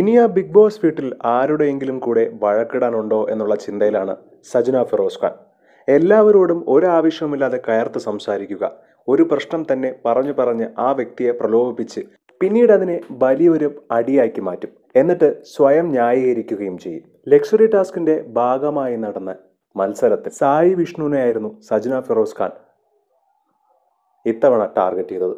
ഇനി ആ big boss വീട്ടിൽ ആരുടെയെങ്കിലും കൂടെ വഴക്കിടാനുണ്ടോ എന്നുള്ള ചിന്തയിലാണ് സജന ഫിറോസ് ഖാൻ എല്ലാവരോടും ഒരാവശ്യവുമില്ലാതെ കയർത്ത് സംസാരിക്കുക ഒരു പ്രശ്നം തന്നെ പറഞ്ഞു പറഞ്ഞ് ആ വ്യക്തിയെ പ്രലോഭിപ്പിച്ച് പിന്നീട് അതിനെ വലിയൊരു അടിയാക്കി മാറ്റും എന്നിട്ട് സ്വയം ന്യായീകരിക്കുകയും ചെയ്യും ലക്ഷ്വറി ടാസ്കിന്റെ ഭാഗമായി നടന്ന മത്സരത്തിൽ സായി വിഷ്ണുവിനെയായിരുന്നു സജ്ന ഫിറോസ് ഖാൻ ഇത്തവണ ടാർഗറ്റ് ചെയ്തത്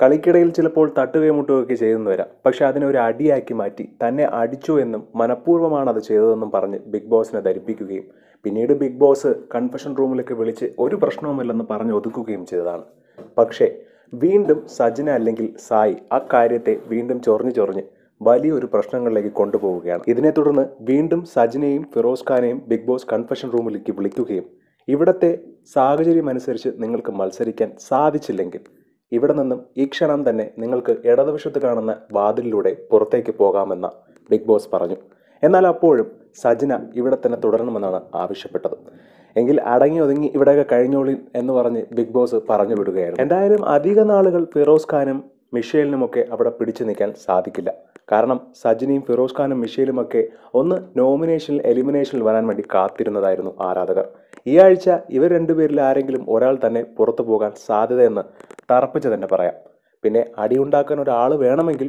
കളിക്കിടയിൽ ചിലപ്പോൾ തട്ടുകയും മുട്ടുകയൊക്കെ ചെയ്തെന്ന് വരാം പക്ഷെ അതിനെ ഒരു അടിയാക്കി മാറ്റി തന്നെ അടിച്ചു എന്നും മനഃപൂർവ്വമാണ് അത് ചെയ്തതെന്നും പറഞ്ഞ് ബിഗ് ബോസിനെ ധരിപ്പിക്കുകയും പിന്നീട് ബിഗ് ബോസ് കൺഫഷൻ റൂമിലേക്ക് വിളിച്ച് ഒരു പ്രശ്നവുമില്ലെന്ന് പറഞ്ഞ് ഒതുക്കുകയും ചെയ്തതാണ് പക്ഷേ വീണ്ടും സജിന അല്ലെങ്കിൽ സായി ആ കാര്യത്തെ വീണ്ടും ചൊറിഞ്ഞ് ചൊറിഞ്ഞ് വലിയൊരു പ്രശ്നങ്ങളിലേക്ക് കൊണ്ടുപോവുകയാണ് ഇതിനെ തുടർന്ന് വീണ്ടും സജിനെയും ഫിറോസ് ഖാനെയും ബിഗ് ബോസ് കൺഫഷൻ റൂമിലേക്ക് വിളിക്കുകയും ഇവിടത്തെ സാഹചര്യം അനുസരിച്ച് നിങ്ങൾക്ക് മത്സരിക്കാൻ സാധിച്ചില്ലെങ്കിൽ ഇവിടെ നിന്നും ഈ ക്ഷണം തന്നെ നിങ്ങൾക്ക് ഇടതുവശത്ത് കാണുന്ന വാതിലിലൂടെ പുറത്തേക്ക് പോകാമെന്ന് ബിഗ് ബോസ് പറഞ്ഞു എന്നാൽ അപ്പോഴും സജന ഇവിടെ തന്നെ തുടരണമെന്നാണ് ആവശ്യപ്പെട്ടത് എങ്കിൽ അടങ്ങി ഒതുങ്ങി ഇവിടെയൊക്കെ കഴിഞ്ഞോളി എന്ന് പറഞ്ഞ് ബിഗ് ബോസ് പറഞ്ഞു വിടുകയായിരുന്നു എന്തായാലും അധിക നാളുകൾ ഫിറോസ് ഖാനും മിഷേലിനുമൊക്കെ അവിടെ പിടിച്ചു നിൽക്കാൻ സാധിക്കില്ല കാരണം സജിനിയും ഫിറോസ് ഖാനും മിഷേലുമൊക്കെ ഒന്ന് നോമിനേഷനിൽ എലിമിനേഷനിൽ വരാൻ വേണ്ടി കാത്തിരുന്നതായിരുന്നു ആരാധകർ ഈ ആഴ്ച ഇവർ രണ്ടുപേരിൽ ആരെങ്കിലും ഒരാൾ തന്നെ പുറത്തു പോകാൻ സാധ്യതയെന്ന് തറപ്പിച്ച് തന്നെ പറയാം പിന്നെ അടിയുണ്ടാക്കാൻ ഒരാൾ വേണമെങ്കിൽ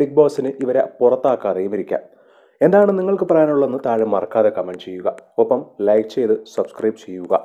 ബിഗ് ബോസിന് ഇവരെ പുറത്താക്കാതെയും ഇരിക്കാം എന്താണ് നിങ്ങൾക്ക് പറയാനുള്ളതെന്ന് താഴെ മറക്കാതെ കമൻറ്റ് ചെയ്യുക ഒപ്പം ലൈക്ക് ചെയ്ത് സബ്സ്ക്രൈബ് ചെയ്യുക